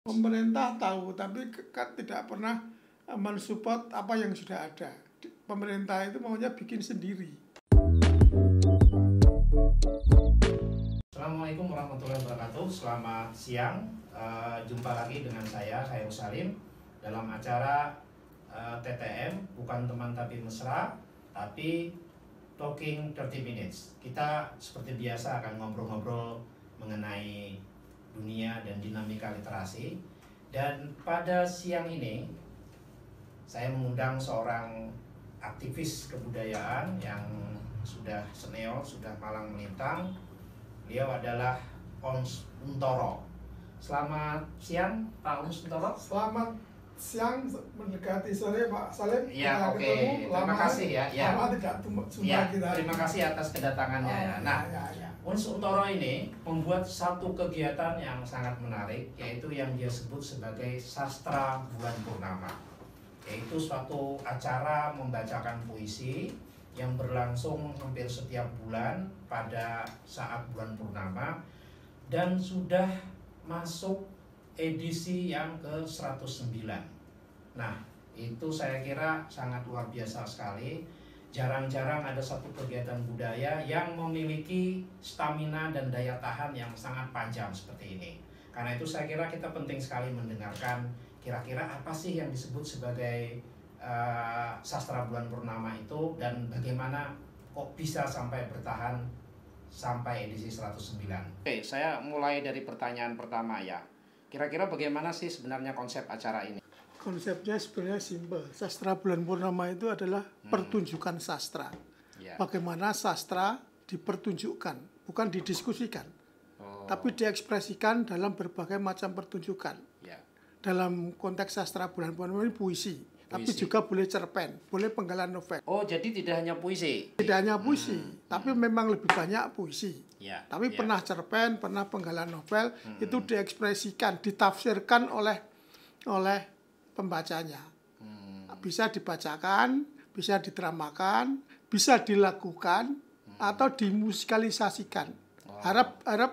pemerintah tahu tapi kan tidak pernah eh, mensupport apa yang sudah ada pemerintah itu maunya bikin sendiri Assalamualaikum warahmatullahi wabarakatuh selamat siang uh, jumpa lagi dengan saya Khairul Salim dalam acara uh, eh, TTM bukan teman tapi mesra tapi talking 30 minutes kita seperti biasa akan ngobrol-ngobrol mengenai dunia dan dinamika literasi. Dan pada siang ini saya mengundang seorang aktivis kebudayaan yang sudah senior, sudah malang melintang. Beliau adalah Ons Untoro. Selamat siang Pak Ons Untoro. Selamat siang mendekati sore Pak Salim. Ya, oke. Okay. Terima kasih ya. ya. Lama ya, Terima kasih atas kedatangannya. Oh, ya. Nah, ya, ya. ya. Uns Untoro ini membuat satu kegiatan yang sangat menarik yaitu yang dia sebut sebagai sastra bulan purnama yaitu suatu acara membacakan puisi yang berlangsung hampir setiap bulan pada saat bulan purnama dan sudah masuk edisi yang ke-109. Nah, itu saya kira sangat luar biasa sekali jarang-jarang ada satu kegiatan budaya yang memiliki stamina dan daya tahan yang sangat panjang seperti ini. Karena itu saya kira kita penting sekali mendengarkan kira-kira apa sih yang disebut sebagai uh, sastra bulan purnama itu dan bagaimana kok bisa sampai bertahan sampai edisi 109. Oke, saya mulai dari pertanyaan pertama ya. Kira-kira bagaimana sih sebenarnya konsep acara ini? konsepnya sebenarnya simpel. Sastra bulan purnama itu adalah hmm. pertunjukan sastra. Yeah. Bagaimana sastra dipertunjukkan, bukan didiskusikan, oh. tapi diekspresikan dalam berbagai macam pertunjukan. Yeah. Dalam konteks sastra bulan purnama ini puisi, puisi, tapi juga boleh cerpen, boleh penggalan novel. Oh, jadi tidak hanya puisi? Tidak hanya puisi, hmm. tapi hmm. memang lebih banyak puisi. Ya. Tapi ya. pernah cerpen, pernah penggalan novel, hmm. itu diekspresikan, ditafsirkan oleh oleh pembacanya. Hmm. Bisa dibacakan, bisa diteramakan, bisa dilakukan hmm. atau dimusikalisasikan. Wow. Oh. Harap harap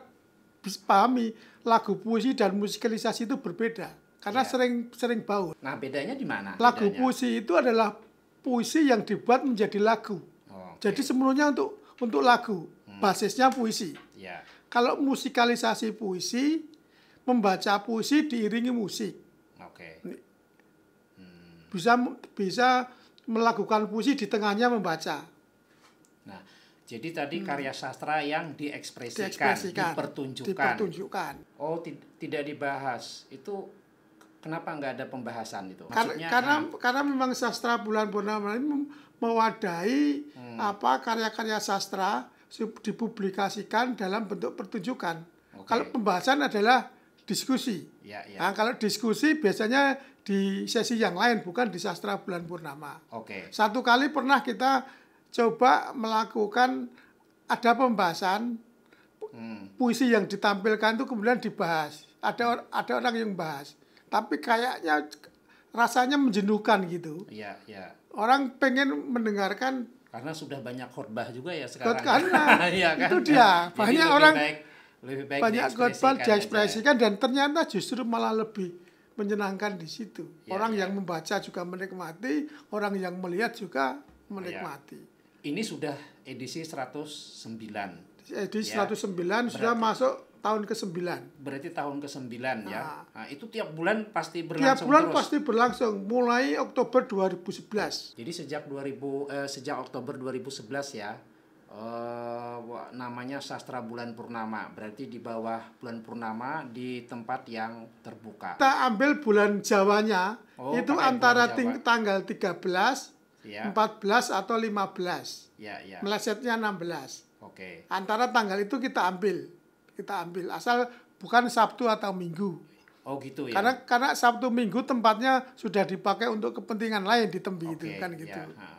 pahami lagu puisi dan musikalisasi itu berbeda karena yeah. sering sering bau Nah, bedanya di mana? Lagu bedanya? puisi itu adalah puisi yang dibuat menjadi lagu. Oh, okay. Jadi semuanya untuk untuk lagu, hmm. basisnya puisi. Yeah. Kalau musikalisasi puisi membaca puisi diiringi musik. Oke. Okay bisa bisa melakukan puisi di tengahnya membaca. Nah, jadi tadi hmm. karya sastra yang diekspresikan, diekspresikan dipertunjukkan. dipertunjukkan. Oh, tidak dibahas. Itu kenapa nggak ada pembahasan itu? Maksudnya, karena nah, karena memang sastra bulan purnama ini mewadahi hmm. apa karya-karya sastra dipublikasikan dalam bentuk pertunjukan. Okay. Kalau pembahasan adalah diskusi. Ya, ya. Nah, kalau diskusi biasanya di sesi yang lain bukan di sastra bulan purnama. Oke. Okay. Satu kali pernah kita coba melakukan ada pembahasan hmm. puisi yang ditampilkan itu kemudian dibahas. Ada ada orang yang bahas, tapi kayaknya rasanya menjenuhkan gitu. Iya, iya. Orang pengen mendengarkan karena sudah banyak khotbah juga ya sekarang. Karena ya, kan? itu dia. Banyak Jadi orang baik, lebih baik banyak khotbah diekspresikan dan ternyata justru malah lebih menyenangkan di situ. Ya, orang ya. yang membaca juga menikmati, orang yang melihat juga menikmati. Ya. Ini sudah edisi 109. Edisi ya. 109 berarti, sudah masuk tahun ke-9. Berarti tahun ke-9 ya. Nah. nah, itu tiap bulan pasti berlangsung Tiap bulan terus. pasti berlangsung mulai Oktober 2011. Jadi sejak 2000 eh, sejak Oktober 2011 ya uh, namanya sastra bulan purnama. Berarti di bawah bulan purnama di tempat yang terbuka. Kita ambil bulan Jawanya oh, itu antara Jawa. tanggal 13, ya. 14 atau 15. Ya, ya. Melesetnya 16. Oke. Okay. Antara tanggal itu kita ambil. Kita ambil asal bukan Sabtu atau Minggu. Oh gitu ya. Karena karena Sabtu Minggu tempatnya sudah dipakai untuk kepentingan lain di Tembi okay, itu kan iya, gitu. Ya.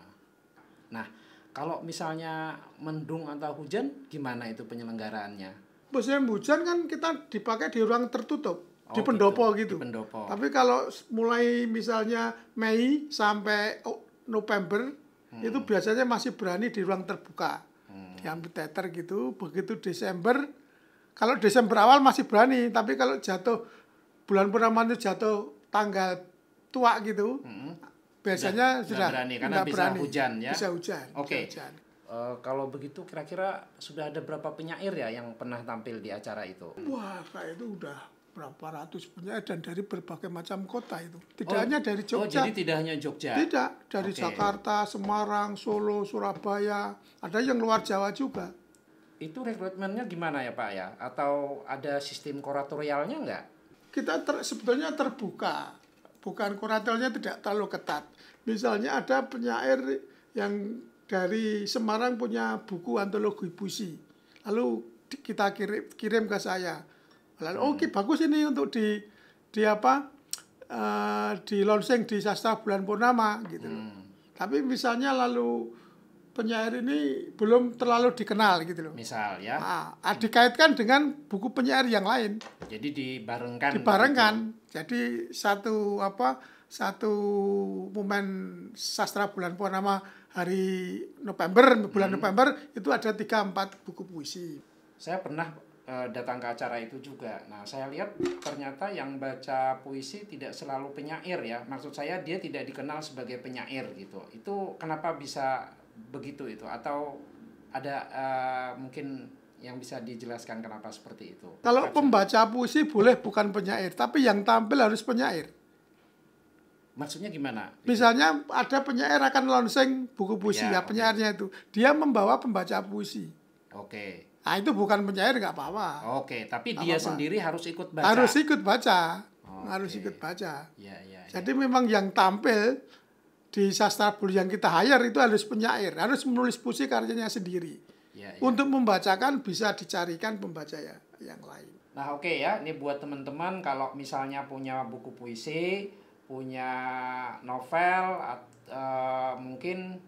Kalau misalnya mendung atau hujan, gimana itu penyelenggaraannya? Biasanya hujan kan kita dipakai di ruang tertutup, oh, di gitu. pendopo gitu. gitu. Di pendopo. Tapi kalau mulai misalnya Mei sampai November hmm. itu biasanya masih berani di ruang terbuka, hmm. di amphitheater gitu. Begitu Desember, kalau Desember awal masih berani, tapi kalau jatuh bulan purnama itu jatuh tanggal tua gitu, hmm biasanya sudah, sudah berani karena bisa hujan ya. Bisa hujan. Oke. Okay. Uh, eh, kalau begitu kira-kira sudah ada berapa penyair ya yang pernah tampil di acara itu? Wah, kayak itu udah berapa ratus penyair dan dari berbagai macam kota itu. Tidak oh, hanya dari oh, Jogja. Oh, jadi tidak hanya Jogja. Tidak, dari okay. Jakarta, Semarang, Solo, Surabaya, ada yang luar Jawa juga. Itu rekrutmennya gimana ya, Pak ya? Atau ada sistem kuratorialnya nggak? Kita ter, sebetulnya terbuka bukan kuratelnya tidak terlalu ketat. Misalnya ada penyair yang dari Semarang punya buku antologi puisi. Lalu kita kirim kirim ke saya. Lalu hmm. oke okay, bagus ini untuk di di apa? Uh, di launching di sastra bulan purnama gitu Hmm. Tapi misalnya lalu penyair ini belum terlalu dikenal gitu loh. Misal ya. Nah, dikaitkan dengan buku penyair yang lain. Jadi dibarengkan. Dibarengkan. Gitu ya. Jadi satu apa satu momen sastra bulan purnama hari November bulan hmm. November itu ada tiga empat buku puisi. Saya pernah uh, datang ke acara itu juga. Nah saya lihat ternyata yang baca puisi tidak selalu penyair ya. Maksud saya dia tidak dikenal sebagai penyair gitu. Itu kenapa bisa begitu itu atau ada uh, mungkin yang bisa dijelaskan kenapa seperti itu. Kalau Kaca. pembaca puisi boleh bukan penyair, tapi yang tampil harus penyair. Maksudnya gimana? Misalnya ada penyair akan launching buku puisi iya, ya, ya penyairnya okay. itu, dia membawa pembaca puisi. Oke. Okay. Nah itu bukan penyair nggak apa-apa. Oke, okay, tapi gak dia apa -apa. sendiri harus ikut baca. Harus ikut baca, okay. harus ikut baca. Ya, ya, Jadi memang yang tampil di sastra bulu yang kita hire itu harus penyair, harus menulis puisi karyanya sendiri. Ya, ya, Untuk membacakan bisa dicarikan pembaca ya, yang lain. Nah oke okay ya, ini buat teman-teman kalau misalnya punya buku puisi, punya novel, at, uh, mungkin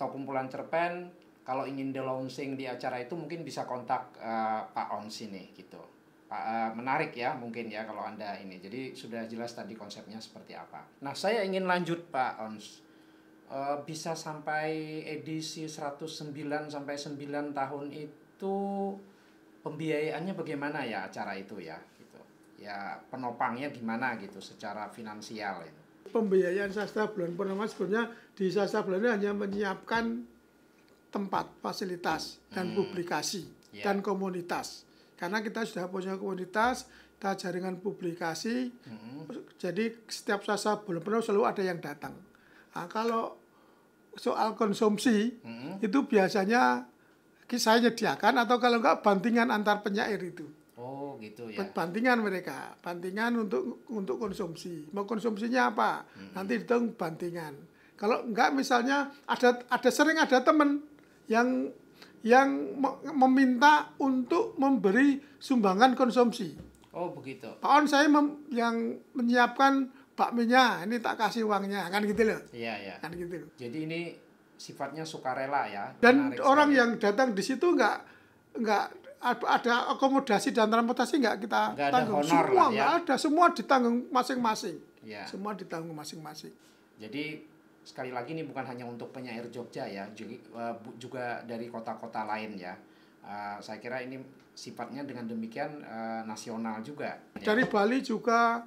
atau kumpulan cerpen, kalau ingin di launching di acara itu mungkin bisa kontak uh, Pak Ons ini gitu. Pak, uh, menarik ya mungkin ya kalau anda ini. Jadi sudah jelas tadi konsepnya seperti apa. Nah saya ingin lanjut Pak Ons Eh, bisa sampai edisi 109 sampai 9 tahun itu pembiayaannya bagaimana ya acara itu ya gitu. Ya penopangnya gimana gitu secara finansial itu. Pembiayaan sastra bulan purnama sebenarnya di sastra bulan ini hanya menyiapkan tempat, fasilitas dan hmm. publikasi yeah. dan komunitas. Karena kita sudah punya komunitas, kita jaringan publikasi. Hmm. Jadi setiap sastra bulan purnama selalu ada yang datang. Nah, kalau soal konsumsi hmm. itu biasanya saya nyediakan atau kalau enggak bantingan antar penyair itu. Oh gitu ya. Bantingan mereka, bantingan untuk untuk konsumsi. Mau konsumsinya apa? Hmm. Nanti dihitung bantingan. Kalau enggak misalnya ada ada sering ada temen yang yang meminta untuk memberi sumbangan konsumsi. Oh begitu. pak on saya mem, yang menyiapkan bakminya ini tak kasih uangnya kan gitu loh iya iya kan gitu loh. jadi ini sifatnya sukarela ya dan orang sekali. yang datang di situ nggak nggak ada akomodasi dan transportasi nggak kita gak tanggung ada honor semua ya. nggak ya. ada semua ditanggung masing-masing ya. semua ditanggung masing-masing jadi sekali lagi ini bukan hanya untuk penyair Jogja ya eh, juga dari kota-kota lain ya uh, saya kira ini sifatnya dengan demikian uh, nasional juga dari ya. Bali juga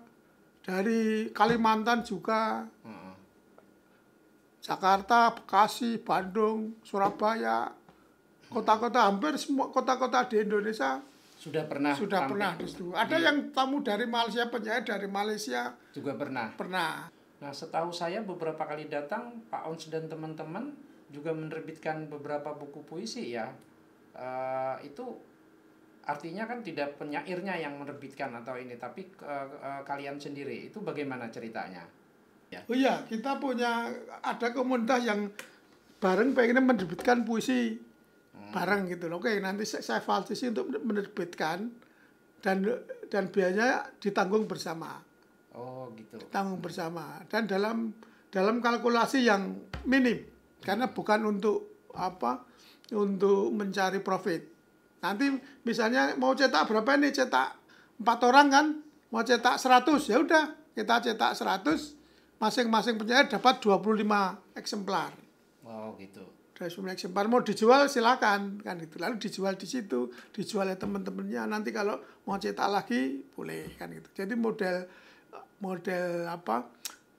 dari Kalimantan juga, hmm. Jakarta, Bekasi, Bandung, Surabaya, kota-kota hampir semua kota-kota di Indonesia sudah pernah sudah tampil. pernah di situ. Ada iya. yang tamu dari Malaysia, penyair dari Malaysia juga pernah. Pernah. Nah, setahu saya beberapa kali datang Pak Ons dan teman-teman juga menerbitkan beberapa buku puisi ya. Uh, itu artinya kan tidak penyairnya yang menerbitkan atau ini tapi uh, uh, kalian sendiri itu bagaimana ceritanya ya oh iya kita punya ada komunitas yang bareng pengen menerbitkan puisi hmm. bareng gitu loh oke nanti saya falsisi untuk menerbitkan dan dan biayanya ditanggung bersama oh gitu ditanggung hmm. bersama dan dalam dalam kalkulasi yang minim karena hmm. bukan untuk apa untuk mencari profit Nanti misalnya mau cetak berapa nih? Cetak empat orang kan? Mau cetak seratus ya udah kita cetak seratus masing-masing penyair dapat 25 eksemplar. Wow, oh, gitu. dari 25 eksemplar mau dijual silakan kan gitu. Lalu dijual di situ, dijual ya teman-temannya. Nanti kalau mau cetak lagi boleh kan gitu. Jadi model model apa?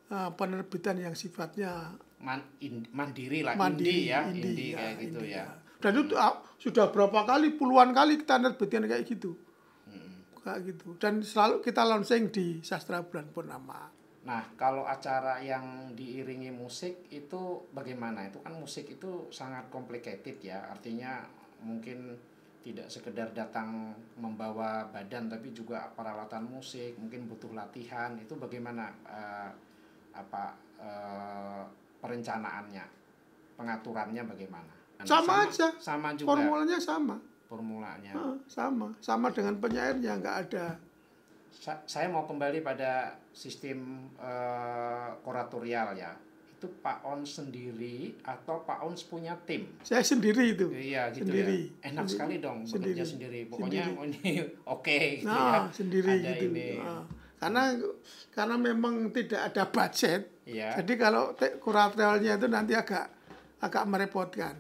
Eh, penerbitan yang sifatnya Man, in, mandiri lah, mandiri, indie ya, indie, indi ya, kayak gitu indi, ya. ya dan itu ah, sudah berapa kali, puluhan kali kita nerbitin kayak gitu. Hmm. Kayak gitu. Dan selalu kita launching di Sastra Bulan Purnama. Nah, kalau acara yang diiringi musik itu bagaimana? Itu kan musik itu sangat complicated ya. Artinya mungkin tidak sekedar datang membawa badan tapi juga peralatan musik, mungkin butuh latihan. Itu bagaimana uh, apa uh, perencanaannya? Pengaturannya bagaimana? Anu, sama, sama aja sama juga formulanya sama formulanya ah, sama sama dengan penyairnya nggak ada Sa saya mau kembali pada sistem uh, kuratorial ya itu Pak On sendiri atau Pak On punya tim? Saya sendiri itu. Iya gitu ya. sendiri. ya. Enak sendiri. sekali dong sendiri. bekerja sendiri. Pokoknya sendiri. ini oke okay, gitu nah, ya. sendiri ada gitu. Ini. Nah. Karena karena memang tidak ada budget. Iya. Jadi kalau kuratorialnya itu nanti agak agak merepotkan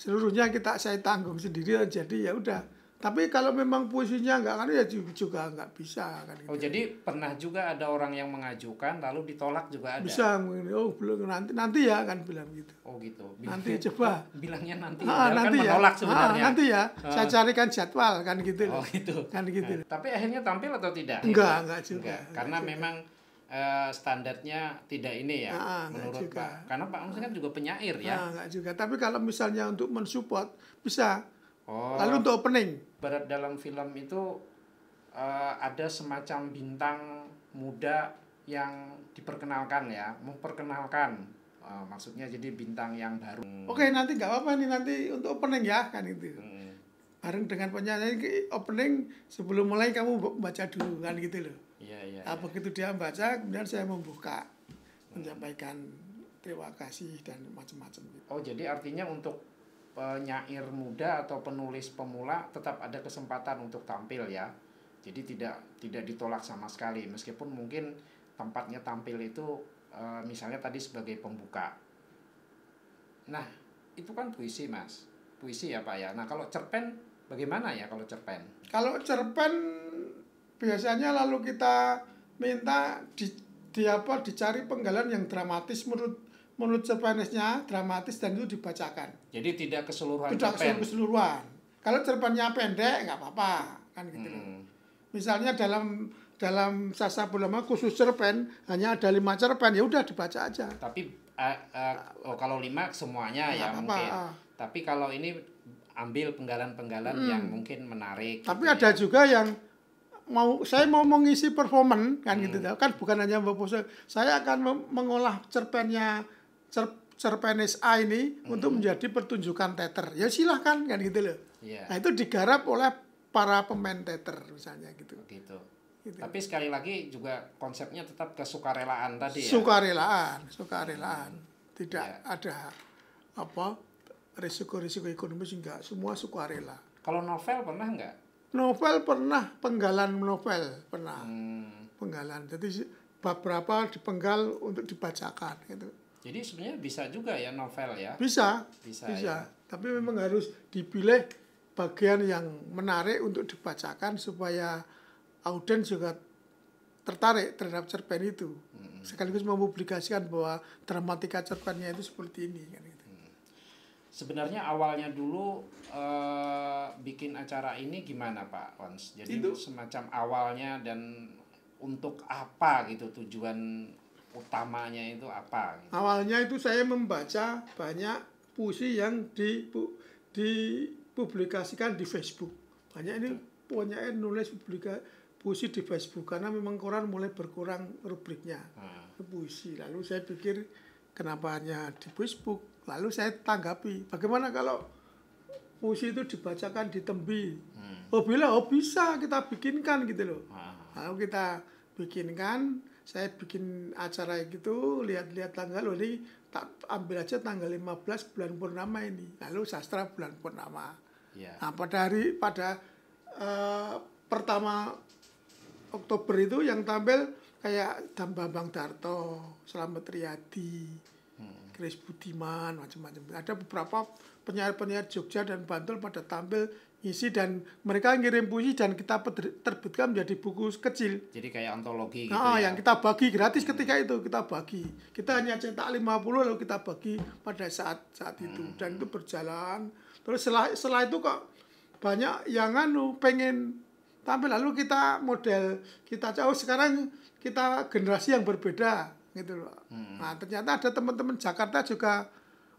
seluruhnya kita saya tanggung sendiri ya, jadi ya udah tapi kalau memang posisinya nggak kan ya juga nggak bisa kan gitu. oh jadi pernah juga ada orang yang mengajukan lalu ditolak juga ada bisa mungkin oh belum nanti nanti ya kan bilang gitu oh gitu Bil nanti coba bilangnya nanti ah, kan nanti kan ya. menolak ah, sebenarnya ah, nanti ya ah. saya carikan jadwal kan gitu oh gitu kan gitu nah, tapi akhirnya tampil atau tidak enggak enggak juga enggak, karena enggak memang Eh, standarnya tidak ini ya nah, menurut juga. Pak. Karena Pak Musa kan juga penyair ya. Nah, juga. Tapi kalau misalnya untuk mensupport bisa. Oh. Lalu untuk opening. Barat dalam film itu uh, ada semacam bintang muda yang diperkenalkan ya, memperkenalkan Uh, maksudnya jadi bintang yang baru. Oke, okay, nanti nggak apa-apa nih nanti untuk opening ya kan itu. Hmm. Bareng dengan penyanyi opening sebelum mulai kamu baca dulu kan gitu loh. Ya, ya, nah, Begitu dia membaca, kemudian saya membuka hmm. menyampaikan terima kasih dan macam-macam. Gitu. Oh, jadi artinya untuk penyair muda atau penulis pemula tetap ada kesempatan untuk tampil ya. Jadi tidak tidak ditolak sama sekali meskipun mungkin tempatnya tampil itu eh, misalnya tadi sebagai pembuka. Nah, itu kan puisi, Mas. Puisi ya, Pak ya. Nah, kalau cerpen bagaimana ya kalau cerpen? Kalau cerpen biasanya lalu kita minta di, di apa dicari penggalan yang dramatis menurut menurut cerpenesnya dramatis dan itu dibacakan. Jadi tidak keseluruhan. Tidak cerpen. keseluruhan. Kalau cerpennya pendek nggak apa-apa kan gitu. Hmm. Misalnya dalam dalam sasa bulama khusus cerpen hanya ada lima cerpen ya udah dibaca aja. Tapi uh, uh, oh, kalau lima semuanya ya apa -apa. mungkin. Uh. Tapi kalau ini ambil penggalan-penggalan hmm. yang mungkin menarik. Tapi gitu ada ya. juga yang mau saya mau mengisi performan kan gitu hmm. gitu kan bukan hanya Mbak Poso saya akan mengolah cerpennya cer cerpen SA ini hmm. untuk menjadi pertunjukan teater ya silahkan kan gitu loh yeah. nah itu digarap oleh para pemain teater misalnya gitu gitu Gitu. Tapi sekali lagi juga konsepnya tetap kesukarelaan tadi ya. Sukarelaan, sukarelaan. Hmm. Tidak ya. ada apa risiko-risiko ekonomi sehingga semua sukarela. Kalau novel pernah enggak novel pernah penggalan novel pernah hmm. penggalan jadi bab berapa dipenggal untuk dibacakan gitu jadi sebenarnya bisa juga ya novel ya bisa bisa, bisa. Ya. tapi memang hmm. harus dipilih bagian yang menarik untuk dibacakan supaya audiens juga tertarik terhadap cerpen itu hmm. sekaligus mempublikasikan bahwa dramatika cerpennya itu seperti ini kan gitu sebenarnya awalnya dulu uh, bikin acara ini gimana Pak Ons? Jadi itu. semacam awalnya dan untuk apa gitu tujuan utamanya itu apa? Gitu. Awalnya itu saya membaca banyak puisi yang di dipublikasikan di Facebook. Banyak ini punya nulis publika puisi di Facebook karena memang koran mulai berkurang rubriknya hmm. puisi. Lalu saya pikir kenapa hanya di Facebook Lalu saya tanggapi, bagaimana kalau puisi itu dibacakan di tembi? Hmm. Oh bila, oh bisa kita bikinkan gitu loh. Ah. Lalu kita bikinkan, saya bikin acara gitu, lihat-lihat tanggal, loh ini tak ambil aja tanggal 15 bulan purnama ini. Lalu sastra bulan purnama. Yeah. Nah pada hari, pada uh, pertama Oktober itu yang tampil kayak Dambang Bang Darto, Selamat Riyadi, Grace Budiman macam-macam. Ada beberapa penyair-penyair Jogja dan Bantul pada tampil ngisi dan mereka ngirim puisi dan kita terbitkan menjadi buku kecil. Jadi kayak antologi gitu nah, ya. yang kita bagi gratis hmm. ketika itu kita bagi. Kita hanya cetak 50 lalu kita bagi pada saat saat itu hmm. dan itu berjalan. Terus setelah setelah itu kok banyak yang anu pengen tampil lalu kita model kita jauh oh, sekarang kita generasi yang berbeda gitu loh. Hmm. Nah ternyata ada teman-teman Jakarta juga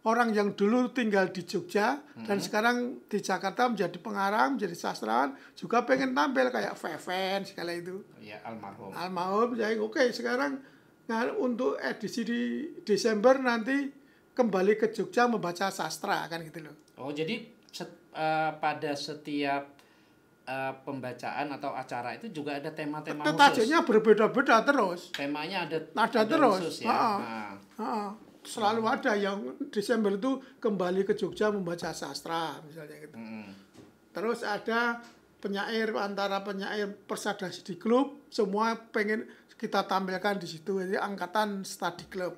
orang yang dulu tinggal di Jogja hmm. dan sekarang di Jakarta menjadi pengarang, menjadi sastrawan juga pengen tampil kayak Feven segala itu. Iya almarhum. Almarhum jadi ya, oke okay, sekarang nah, untuk edisi di Desember nanti kembali ke Jogja membaca sastra kan gitu loh. Oh jadi set, uh, pada setiap Eh, pembacaan atau acara itu juga ada tema-tema khusus. Tajuknya berbeda-beda terus. Temanya ada ada, ada terus. Khusus ya. Ha-ha. Nah. Ha-ha. Selalu ha. ada yang Desember itu kembali ke Jogja membaca sastra misalnya gitu. Hmm. Terus ada penyair antara penyair persada di klub semua pengen kita tampilkan di situ jadi angkatan study club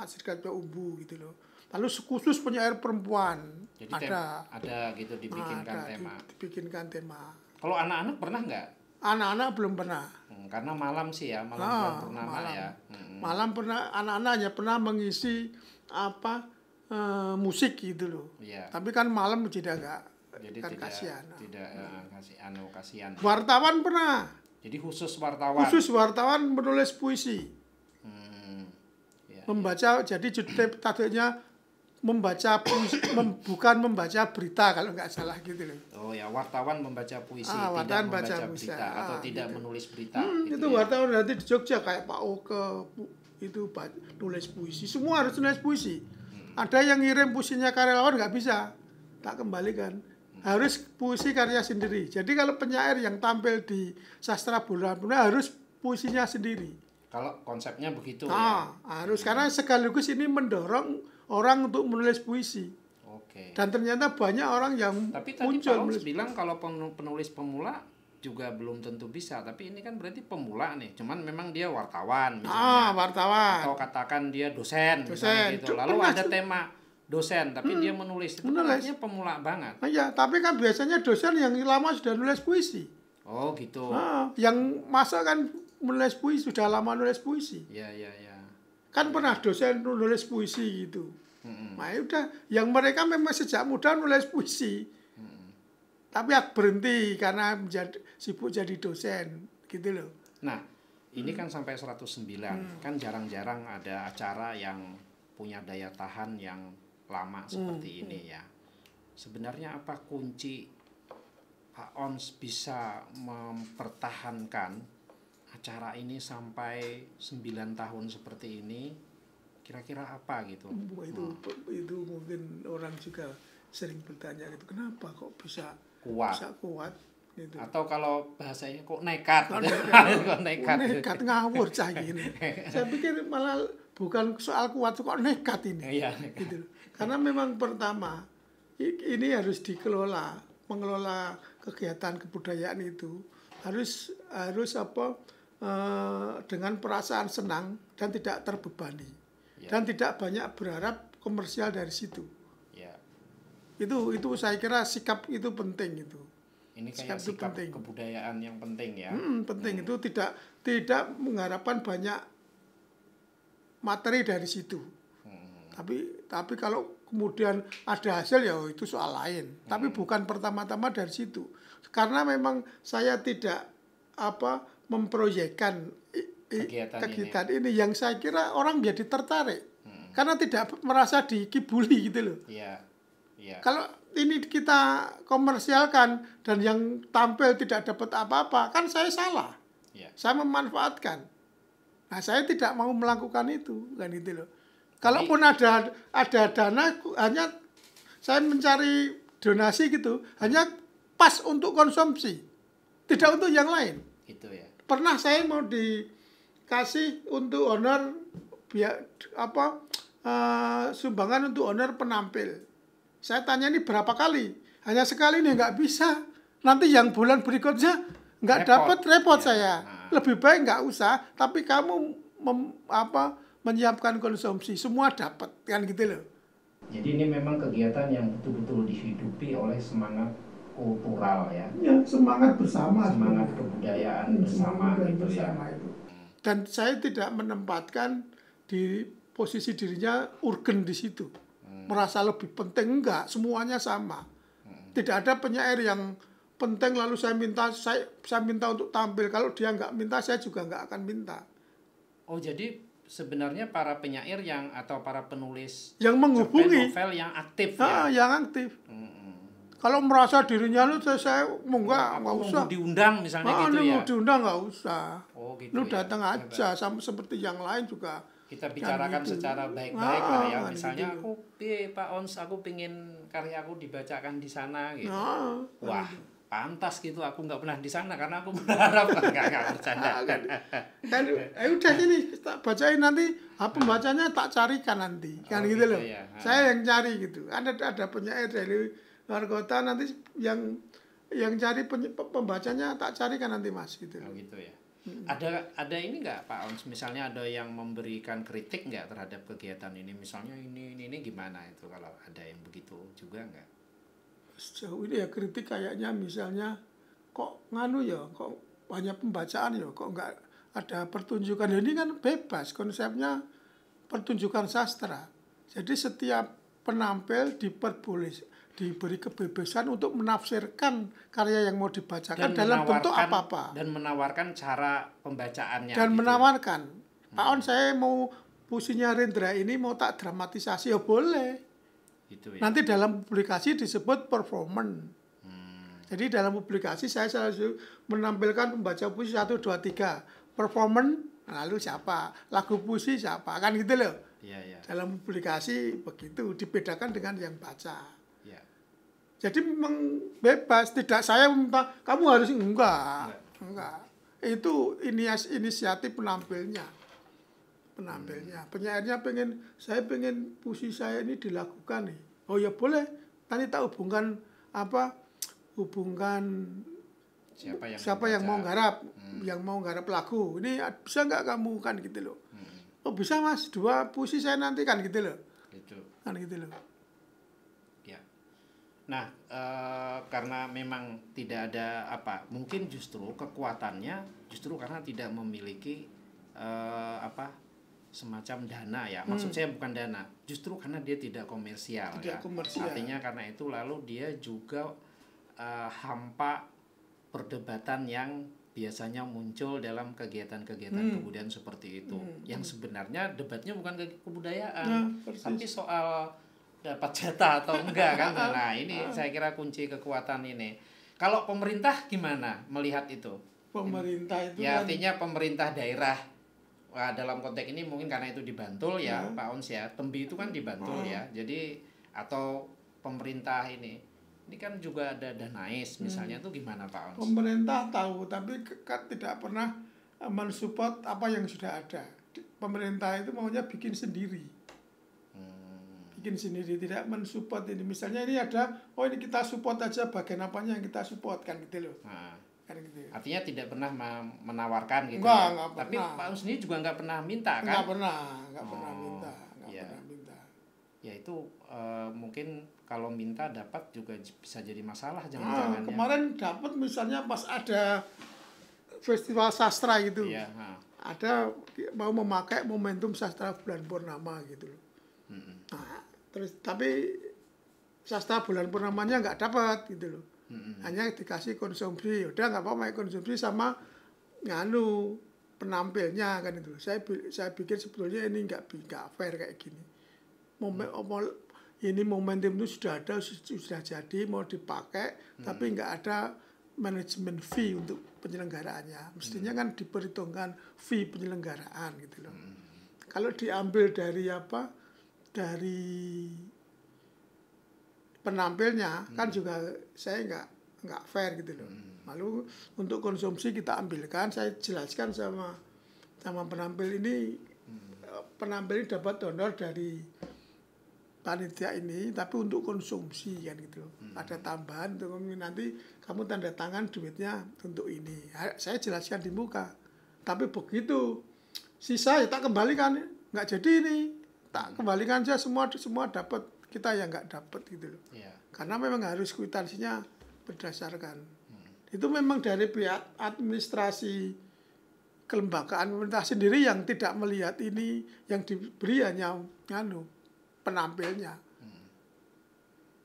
hasilkan -hmm. Umbu gitu loh Lalu khusus punya air perempuan Jadi ada. Ada gitu dibikinkan ada, tema. Dibikinkan tema. Kalau anak-anak pernah nggak? Anak-anak belum pernah. Hmm, karena malam sih ya, malam nah, pernah malam. ya. Hmm. Malam pernah anak anaknya pernah mengisi apa uh, musik gitu loh. ya. Tapi kan malam tidak nggak jadi kan tidak, kasihan. Tidak eh, kasih anu kasihan. Wartawan pernah. Jadi khusus wartawan. Khusus wartawan menulis puisi. Hmm. Ya, Membaca ya. jadi judul tadinya membaca puisi mem, bukan membaca berita kalau nggak salah gitu loh. Oh ya, wartawan membaca puisi, ah, wartawan ah, tidak membaca puisi, berita ah, atau tidak menulis berita. Hmm, gitu itu ya. wartawan nanti di Jogja kayak Pak Oke itu tulis puisi, semua harus tulis puisi. Hmm. Ada yang ngirim puisinya karyawan nggak bisa, tak kembalikan. Hmm. Harus puisi karya sendiri. Jadi kalau penyair yang tampil di sastra bulan harus puisinya sendiri kalau konsepnya begitu ah, ya. harus hmm. karena sekaligus ini mendorong orang untuk menulis puisi. Oke. Okay. Dan ternyata banyak orang yang Tapi tadi muncul Pak bilang kalau penulis pemula juga belum tentu bisa, tapi ini kan berarti pemula nih. Cuman memang dia wartawan misalnya. Ah, wartawan. Atau katakan dia dosen, dosen. gitu. Lalu ada tema dosen tapi hmm, dia menulis itu kan pemula banget. Ah, iya, tapi kan biasanya dosen yang lama sudah nulis puisi. Oh, gitu. Nah, yang masa kan menulis puisi, sudah lama nulis puisi. Iya, iya, iya. Kan ya. pernah dosen nulis puisi gitu. Mm -hmm. Nah, ya udah yang mereka memang sejak muda nulis puisi. Mm -hmm. Tapi aku berhenti karena menjadi, sibuk jadi dosen gitu loh. Nah, ini hmm. kan sampai 109. Hmm. Kan jarang-jarang ada acara yang punya daya tahan yang lama hmm, seperti hmm. ini ya. Sebenarnya apa kunci Pak Ons bisa mempertahankan cara ini sampai 9 tahun seperti ini kira-kira apa gitu itu oh. itu mungkin orang juga sering bertanya gitu kenapa kok bisa kuat bisa kuat gitu. atau kalau bahasanya kok nekat kok nekat, nekat. ngawur cah ini saya pikir malah bukan soal kuat kok nekat ini ya, nekat. Gitu. karena memang pertama ini harus dikelola mengelola kegiatan kebudayaan itu harus harus apa Eh, dengan perasaan senang dan tidak terbebani yeah. dan tidak banyak berharap komersial dari situ. Yeah. Itu itu saya kira sikap itu penting itu. Ini kayak sikap, sikap itu penting. kebudayaan yang penting ya. Hmm, penting hmm. itu tidak tidak mengharapkan banyak materi dari situ. Hmm. Tapi tapi kalau kemudian ada hasil ya itu soal lain. Hmm. Tapi bukan pertama-tama dari situ. Karena memang saya tidak apa memproyekkan kegiatan, kegiatan ini. ini yang saya kira orang menjadi tertarik hmm. karena tidak merasa dikibuli gitu loh. Iya, iya. Kalau ini kita komersialkan dan yang tampil tidak dapat apa-apa kan saya salah. Ya. Saya memanfaatkan. Nah saya tidak mau melakukan itu kan gitu loh. Kalaupun ada ada dana hanya saya mencari donasi gitu hanya pas untuk konsumsi tidak untuk yang lain Gitu ya. Pernah saya mau dikasih untuk honor biar apa uh, sumbangan untuk honor penampil. Saya tanya ini berapa kali? Hanya sekali nih nggak bisa. Nanti yang bulan berikutnya nggak dapat repot ya. saya. Nah. Lebih baik nggak usah. Tapi kamu mem, apa menyiapkan konsumsi semua dapat kan gitu loh. Jadi ini memang kegiatan yang betul-betul dihidupi oleh semangat kultural ya. Ya, semangat bersama. Semangat itu. kebudayaan iya, bersama gitu ya. bersama ya. Itu. Dan saya tidak menempatkan di posisi dirinya urgen di situ. Hmm. Merasa lebih penting enggak, semuanya sama. Hmm. Tidak ada penyair yang penting lalu saya minta saya saya minta untuk tampil kalau dia nggak minta saya juga nggak akan minta oh jadi sebenarnya para penyair yang atau para penulis yang menghubungi novel yang aktif ah, ya yang aktif -hmm kalau merasa dirinya lu saya mau enggak enggak oh, usah mau diundang misalnya nah, gitu ya mau diundang nggak usah oh, gitu lu ya. datang aja Hebat. sama seperti yang lain juga kita bicarakan gitu. secara baik-baik lah ya ah, gitu. misalnya gitu. aku eh, Pak Ons aku pingin karya aku dibacakan di sana gitu nah, wah gitu. pantas gitu aku nggak pernah di sana karena aku berharap nggak nggak bercanda ah, kan eh udah eh, ini, kita bacain nanti apa ah, bacanya tak carikan nanti kan oh, gitu, gitu loh ya. saya yang cari gitu ada ada penyair dari Margota nanti yang yang cari pembacanya tak carikan nanti mas gitu. Oh gitu ya. Hmm. Ada ada ini nggak Pak Ons? Misalnya ada yang memberikan kritik nggak terhadap kegiatan ini? Misalnya ini ini, ini gimana itu kalau ada yang begitu juga nggak? Sejauh ini ya kritik kayaknya misalnya kok nganu ya kok banyak pembacaan ya kok nggak ada pertunjukan ini kan bebas konsepnya pertunjukan sastra jadi setiap penampil diperboleh diberi kebebasan untuk menafsirkan karya yang mau dibacakan dan dalam bentuk apa-apa dan menawarkan cara pembacaannya dan gitu. menawarkan hmm. Pak On saya mau puisinya Rendra ini mau tak dramatisasi ya boleh gitu ya. nanti dalam publikasi disebut performance hmm. jadi dalam publikasi saya selalu menampilkan pembaca puisi satu dua tiga performance lalu siapa lagu puisi siapa kan gitu loh ya, ya. dalam publikasi begitu dibedakan dengan yang baca jadi memang bebas, tidak saya meminta kamu harus enggak, enggak. Itu inias inisiatif penampilnya, penampilnya. Penyairnya pengen, saya pengen puisi saya ini dilakukan nih. Oh ya boleh. Nanti tak hubungkan apa? Hubungkan siapa yang siapa yang mau garap, hmm. yang mau garap lagu. Ini bisa nggak kamu kan gitu loh. Hmm. Oh bisa mas, dua puisi saya nanti kan gitu loh. Gitu. Kan gitu loh. Nah, e, karena memang tidak ada apa, mungkin justru kekuatannya justru karena tidak memiliki e, apa semacam dana ya. Maksud hmm. saya bukan dana, justru karena dia tidak komersial tidak ya. Komersial. Artinya karena itu lalu dia juga e, hampa perdebatan yang biasanya muncul dalam kegiatan-kegiatan hmm. kebudayaan seperti itu. Hmm. Yang sebenarnya debatnya bukan kebudayaan, nah, tapi soal dapat jatah atau enggak kan nah ini ah. saya kira kunci kekuatan ini kalau pemerintah gimana melihat itu pemerintah itu ya kan... artinya pemerintah daerah Wah, dalam konteks ini mungkin karena itu dibantul ya, hmm. Pak Ons ya Tembi itu kan dibantul hmm. ya jadi atau pemerintah ini ini kan juga ada danais misalnya hmm. tuh gimana Pak Ons? Pemerintah tahu tapi kan tidak pernah mensupport apa yang sudah ada. Pemerintah itu maunya bikin sendiri bikin sendiri tidak mensupport ini misalnya ini ada oh ini kita support aja bagian apanya yang kita support kan gitu loh nah. kan gitu artinya tidak pernah menawarkan gitu enggak, ya? enggak tapi pernah. Pak usni juga nggak pernah minta kan nggak pernah nggak oh, pernah minta nggak ya. pernah minta ya itu uh, mungkin kalau minta dapat juga bisa jadi masalah nah, jangan-jangan nah, kemarin dapat misalnya pas ada festival sastra gitu ya, ada mau memakai momentum sastra bulan purnama gitu loh Hmm. Nah, terus tapi sastra bulan purnamanya nggak dapat gitu loh hmm. hanya dikasih konsumsi ya udah nggak apa-apa konsumsi sama nganu penampilnya kan itu saya saya pikir sebetulnya ini nggak nggak fair kayak gini momen hmm. ini momentum itu sudah ada sudah jadi mau dipakai hmm. tapi nggak ada manajemen fee untuk penyelenggaraannya mestinya hmm. kan diperhitungkan fee penyelenggaraan gitu loh hmm. kalau diambil dari apa dari penampilnya kan hmm. kan juga saya nggak nggak fair gitu loh. Hmm. Lalu untuk konsumsi kita ambilkan, saya jelaskan sama sama penampil ini hmm. Eh, penampil ini dapat donor dari panitia ini, tapi untuk konsumsi kan gitu loh. Hmm. Ada tambahan untuk nanti kamu tanda tangan duitnya untuk ini. Saya jelaskan di muka, tapi begitu sisa ya tak kembalikan nggak jadi ini tak kembalikan saja semua semua dapat kita yang nggak dapat gitu loh yeah. karena memang harus kuitansinya berdasarkan hmm. itu memang dari pihak administrasi kelembagaan pemerintah sendiri yang tidak melihat ini yang diberi hanya anu penampilnya. Hmm.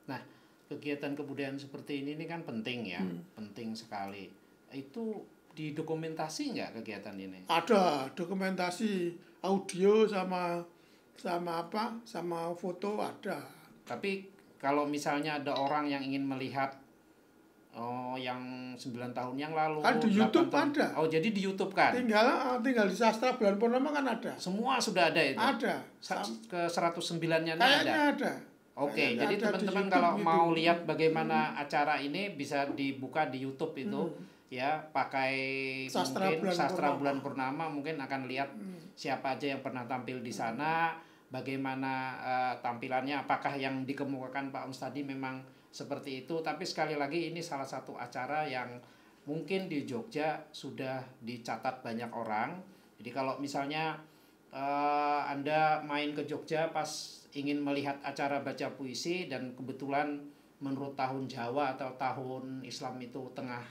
Nah, kegiatan kebudayaan seperti ini ini kan penting ya, hmm. penting sekali. Itu didokumentasi nggak kegiatan ini? Ada dokumentasi audio sama sama apa sama foto ada tapi kalau misalnya ada orang yang ingin melihat oh yang 9 tahun yang lalu kan di YouTube tahun. ada oh jadi di YouTube kan tinggal eh, tinggal di sastra bulan purnama kan ada semua sudah ada itu ada Sa ke 109 nya kayaknya ada, ada. Oke, okay, jadi teman-teman kalau itu. mau lihat bagaimana hmm. acara ini bisa dibuka di YouTube itu hmm. ya pakai sastra mungkin bulan sastra purnama. bulan purnama mungkin akan lihat hmm. siapa aja yang pernah tampil di hmm. sana. Hmm bagaimana uh, tampilannya apakah yang dikemukakan Pak Ums tadi memang seperti itu tapi sekali lagi ini salah satu acara yang mungkin di Jogja sudah dicatat banyak orang jadi kalau misalnya uh, Anda main ke Jogja pas ingin melihat acara baca puisi dan kebetulan menurut tahun Jawa atau tahun Islam itu tengah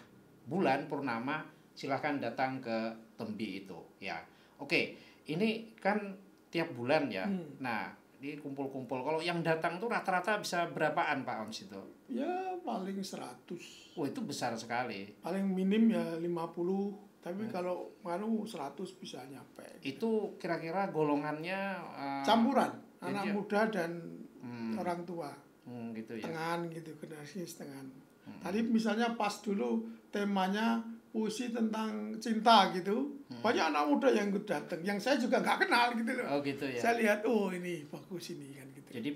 bulan purnama silahkan datang ke Tembi itu ya oke ini kan tiap bulan ya. Hmm. Nah, ini kumpul-kumpul. Kalau yang datang tuh rata-rata bisa berapaan Pak Ons itu? Ya paling 100. Oh, itu besar sekali. Paling minim ya 50 tapi hmm. kalau malu 100 bisa nyampe. Itu kira-kira golongannya uh, campuran anak ya. muda dan hmm. orang tua. Hmm, gitu ya. Tengahan gitu generasi setengah. Hmm. Tadi misalnya pas dulu temanya puisi tentang cinta gitu hmm. banyak anak muda yang datang yang saya juga nggak kenal gitu loh oh, gitu ya. saya lihat oh ini bagus ini kan gitu jadi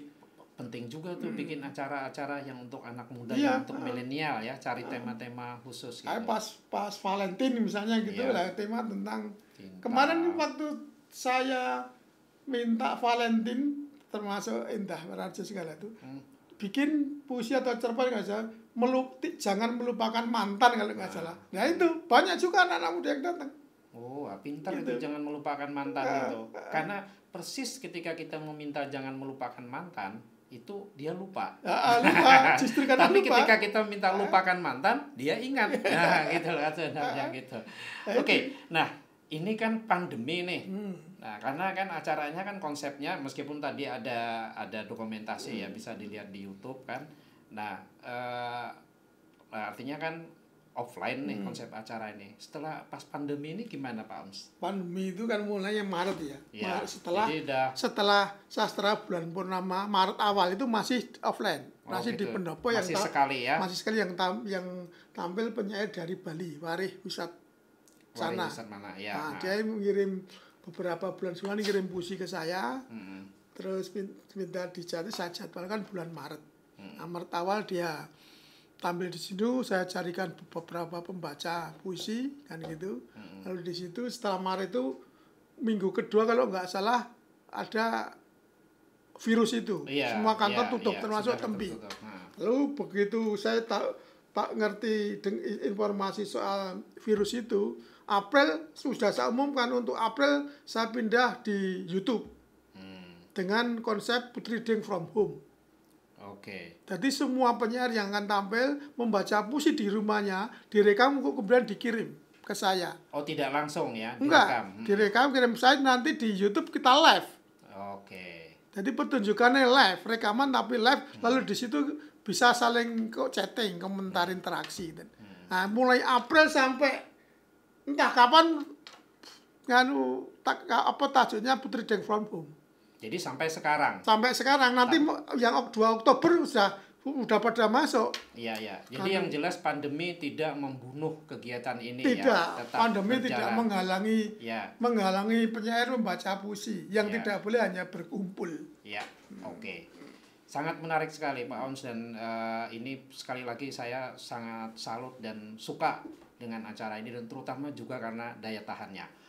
penting juga tuh hmm. bikin acara-acara yang untuk anak muda ya untuk uh, milenial ya cari ah. tema-tema uh, khusus gitu pas pas Valentine misalnya gitu ya. lah tema tentang cinta. kemarin waktu saya minta Valentine termasuk Indah berarti segala itu hmm. bikin puisi atau cerpen nggak melup, jangan melupakan mantan kalau nggak ah. salah. Nah itu banyak juga anak-anak muda yang datang. Oh, ah, pintar gitu. itu jangan melupakan mantan nah, itu. Ah. Karena persis ketika kita meminta jangan melupakan mantan, itu dia lupa. Ah, lupa. Justru karena Tapi lupa. ketika kita minta lupakan mantan, dia ingat. Nah, gitu loh sebenarnya gitu. Nah, Oke, okay. nah ini kan pandemi nih. Hmm. Nah, karena kan acaranya kan konsepnya meskipun tadi ada ada dokumentasi ya, hmm. ya bisa dilihat di YouTube kan. Nah, uh, artinya kan offline nih hmm. konsep acara ini. Setelah pas pandemi ini gimana Pak Ons? Pandemi itu kan mulainya Maret ya. ya Maret setelah dah... setelah sastra bulan purnama Maret awal itu masih offline. Oh, masih gitu. di pendopo yang masih sekali ya. Masih sekali yang tam yang tampil penyair dari Bali, Warih Wisat sana. Warih mana ya. Nah, nah. dia mengirim beberapa bulan sebelumnya ngirim puisi ke saya. Hmm. Terus minta dicari saya jadwalkan bulan Maret. Nah, hmm. mertawal dia tampil di situ, saya carikan beberapa pembaca puisi kan gitu. Hmm. Lalu di situ setelah Maret itu minggu kedua kalau nggak salah ada virus itu. Iya, Semua kantor iya, tutup iya, termasuk Tempi. Nah. Hmm. Lalu begitu saya tak tak ngerti informasi soal virus itu, April sudah saya umumkan untuk April saya pindah di YouTube dengan konsep Putri reading from home. Oke. Jadi semua penyiar yang akan tampil membaca puisi di rumahnya, direkam kemudian dikirim ke saya. Oh, tidak langsung ya? Enggak. Hmm. Direkam kirim saya nanti di YouTube kita live. Oke. Jadi pertunjukannya live, rekaman tapi live, hmm. lalu di situ bisa saling kok chatting, komentar hmm. interaksi. Dan, hmm. Nah, mulai April sampai entah kapan nganu tak apa tajuknya Putri Deng from Home. Jadi sampai sekarang. Sampai sekarang nanti yang 2 Oktober sudah udah pada masuk. Iya iya. Jadi kan. yang jelas pandemi tidak membunuh kegiatan ini tidak. ya. Tidak, pandemi berjalan. tidak menghalangi ya. menghalangi penyair membaca puisi. Yang ya. tidak boleh hanya berkumpul. Iya. Oke. Okay. Sangat menarik sekali Pak Ons dan uh, ini sekali lagi saya sangat salut dan suka dengan acara ini dan terutama juga karena daya tahannya.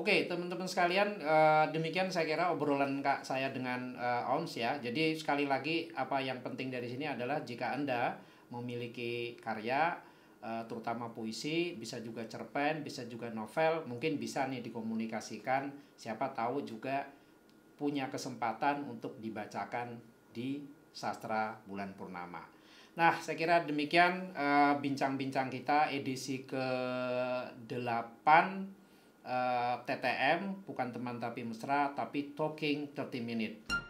Oke, teman-teman sekalian, uh, demikian saya kira obrolan Kak saya dengan uh, Ons ya. Jadi sekali lagi apa yang penting dari sini adalah jika Anda memiliki karya uh, terutama puisi, bisa juga cerpen, bisa juga novel, mungkin bisa nih dikomunikasikan. Siapa tahu juga punya kesempatan untuk dibacakan di Sastra Bulan Purnama. Nah, saya kira demikian bincang-bincang uh, kita edisi ke-8 Eh, TTM bukan teman tapi mesra tapi talking 30 minute.